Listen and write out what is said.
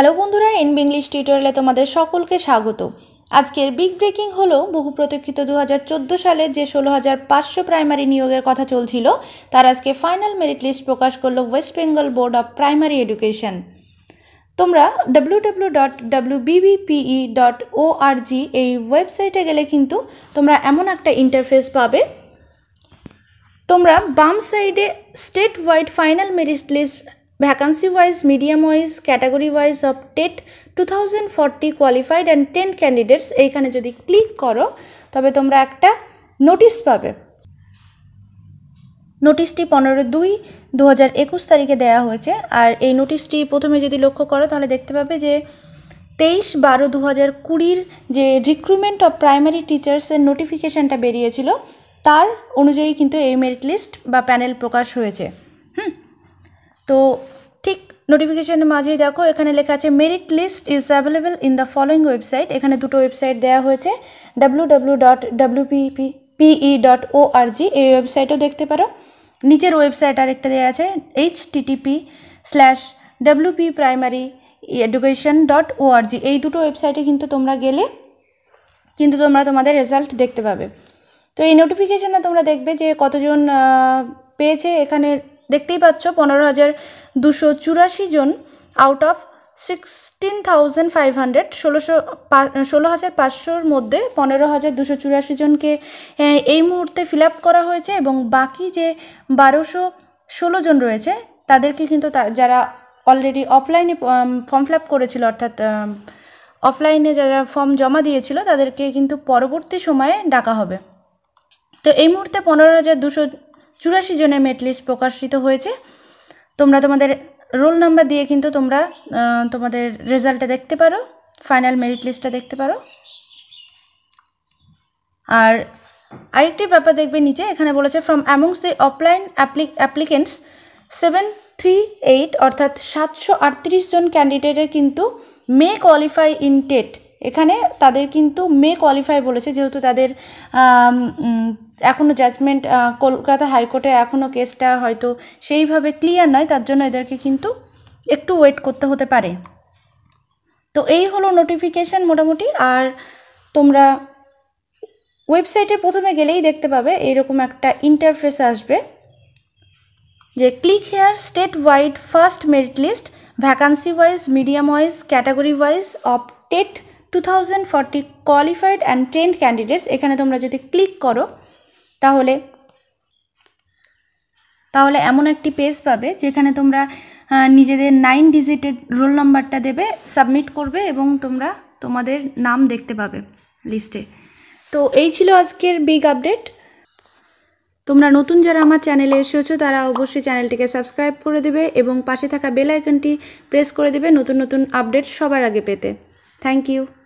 hello বন্ধুরা N বিংলিশ টিউটোরিয়ালে তোমাদের সকলকে স্বাগত আজকের বিগ ব্রেকিং হলো বহু প্রতীক্ষিত দু সালে যে ষোলো হাজার পাঁচশো প্রাইমারি নিয়োগের কথা চলছিল তার আজকে ফাইনাল মেরিট লিস্ট প্রকাশ করলো West Bengal Board of Primary Education তোমরা W W dot W BBPE dot O এই ওয়েবসাইটে গেলে কিন্তু তোমরা এমন একটা ইন্টারফেস পাবে তোমরা বাম সাইডে state wide final merit list vacancy wise medium wise category wise of TET two thousand forty qualified and trained candidates এইখানে যদি ক্লিক করো তবে তোমরা একটা নোটিশ পাবে নোটিশটি পনেরো দুই দু হাজার একুশ তারিখে দেওয়া হয়েছে আর এই নোটিশটি প্রথমে যদি লক্ষ্য করো তাহলে দেখতে পাবে যে তেইশ বারো দু হাজার কুড়ির যে রিক্রুটমেন্ট অফ প্রাইমারি টিচার্সের নোটিফিকেশানটা বেরিয়েছিল তার অনুযায়ী কিন্তু এই মেরিট লিস্ট বা প্যানেল প্রকাশ হয়েছে তো ঠিক নোটিফিকেশানের মাঝেই দেখো এখানে লেখা আছে merit list is available in the following website এখানে দুটো ওয়েবসাইট দেওয়া হয়েছে W W dot WPP dot O R G এই ওয়েবসাইটও দেখতে পারো নিচের ওয়েবসাইট আরেকটা দেওয়া আছে H TTP slash WP primary education dot O R G এই দুটো ওয়েবসাইটে কিন্তু তোমরা গেলে কিন্তু তোমরা তোমাদের রেজাল্ট দেখতে পাবে তো এই নোটিফিকেশানে তোমরা দেখবে যে কতজন পেয়েছে এখানে দেখতেই পাচ্ছ পনেরো হাজার দুশো চুরাশি জন out of sixteen thousand five hundred ষোলোশো ষোলো হাজার পাঁচশোর মধ্যে পনেরো হাজার দুশো চুরাশি জনকে এই মুহূর্তে ফিল আপ করা হয়েছে এবং বাকি যে বারোশো ষোলো জন রয়েছে তাদেরকে কিন্তু যারা অলরেডি অফলাইনে ফর্ম ফিল আপ করেছিল অর্থাৎ অফলাইনে যারা ফর্ম জমা দিয়েছিল তাদেরকে কিন্তু পরবর্তী সময়ে ডাকা হবে তো এই মুহূর্তে পনেরো হাজার দুশো চুরাশি জনের মেট লিস্ট প্রকাশিত হয়েছে তোমরা তোমাদের রোল নাম্বার দিয়ে কিন্তু তোমরা তোমাদের রেজাল্টটা দেখতে পারো ফাইনাল মেরিট লিস্টটা দেখতে পারো আর আরেকটি ব্যাপার দেখবে নিচে এখানে বলেছে from amongst the offline applicants seven three eight অর্থাৎ সাতশো আটত্রিশ জন ক্যান্ডিডেটের কিন্তু মে কোয়ালিফাই ইন টেট এখানে তাদের কিন্তু মে কোয়ালিফাই বলেছে যেহেতু তাদের এখনও জাজমেন্ট কলকাতা হাইকোর্টে এখনও কেসটা হয়তো সেইভাবে ক্লিয়ার নয় তার জন্য এদেরকে কিন্তু একটু ওয়েট করতে হতে পারে তো এই হলো নোটিফিকেশান মোটামুটি আর তোমরা ওয়েবসাইটে প্রথমে গেলেই দেখতে পাবে এরকম একটা ইন্টারফেস আসবে যে click here state wide first merit list vacancy wise medium wise category wise of TET two thousand forty qualified and trained candidates এখানে তোমরা যদি ক্লিক করো তাহলে তাহলে এমন একটি পেজ পাবে যেখানে তোমরা নিজেদের নাইন ডিজিটের রোল নাম্বারটা দেবে সাবমিট করবে এবং তোমরা তোমাদের নাম দেখতে পাবে লিস্টে তো এই ছিল আজকের বিগ আপডেট তোমরা নতুন যারা আমার চ্যানেলে এসেছো তারা অবশ্যই চ্যানেলটিকে সাবস্ক্রাইব করে দেবে এবং পাশে থাকা বেল আইকনটি প্রেস করে দেবে নতুন নতুন আপডেট সবার আগে পেতে থ্যাংক ইউ